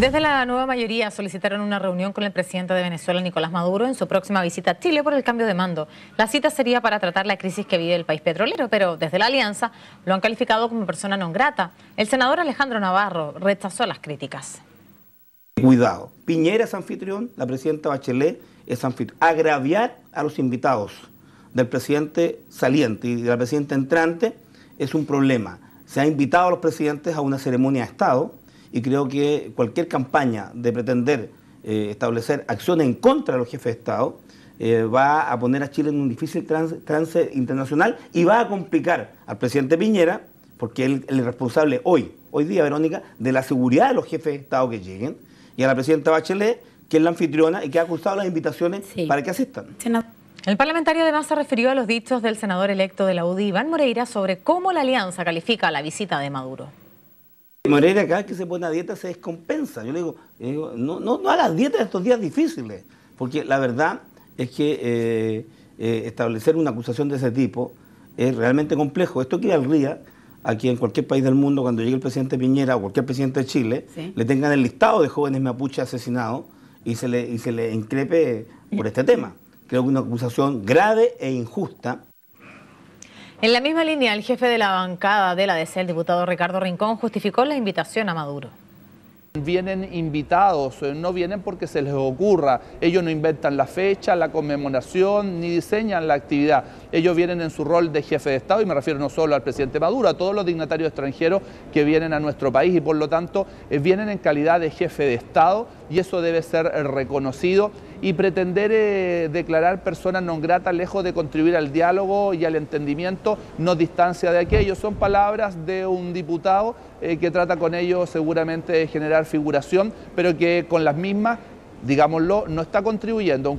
Desde la nueva mayoría solicitaron una reunión con el presidente de Venezuela, Nicolás Maduro, en su próxima visita a Chile por el cambio de mando. La cita sería para tratar la crisis que vive el país petrolero, pero desde la alianza lo han calificado como persona non grata. El senador Alejandro Navarro rechazó las críticas. Cuidado, Piñera es anfitrión, la presidenta Bachelet es anfitrión. Agraviar a los invitados del presidente saliente y de la presidenta entrante es un problema. Se ha invitado a los presidentes a una ceremonia de Estado y creo que cualquier campaña de pretender eh, establecer acción en contra de los jefes de Estado eh, va a poner a Chile en un difícil trance, internacional y va a complicar al presidente Piñera, porque él es el responsable hoy, hoy día, Verónica, de la seguridad de los jefes de Estado que lleguen, y a la presidenta Bachelet, que es la anfitriona y que ha acusado las invitaciones para que asistan. El parlamentario además se refirió a los dichos del senador electo de la UDI, Iván Moreira, sobre cómo la alianza califica la visita de Maduro. Moreira, cada vez que se pone a dieta se descompensa. Yo le digo, no, no, no hagas dieta en estos días difíciles, porque la verdad es que eh, eh, establecer una acusación de ese tipo es realmente complejo. Esto equivaldría a que en cualquier país del mundo, cuando llegue el presidente Piñera o cualquier presidente de Chile, le tengan el listado de jóvenes mapuches asesinados y se le, y se le increpe eh. por este tema. Creo que una acusación grave e injusta. En la misma línea, el jefe de la bancada de la DC, el diputado Ricardo Rincón, justificó la invitación a Maduro. Vienen invitados, eh, no vienen porque se les ocurra. Ellos no inventan la fecha, la conmemoración, ni diseñan la actividad. Ellos vienen en su rol de jefe de Estado, y me refiero no solo al presidente Maduro, a todos los dignatarios extranjeros que vienen a nuestro país y por lo tanto eh, vienen en calidad de jefe de Estado y eso debe ser eh, reconocido y pretender eh, declarar personas no grata lejos de contribuir al diálogo y al entendimiento ...no distancia de aquello. Son palabras de un diputado eh, que trata con ello seguramente de generar figuración, pero que con las mismas, digámoslo, no está contribuyendo.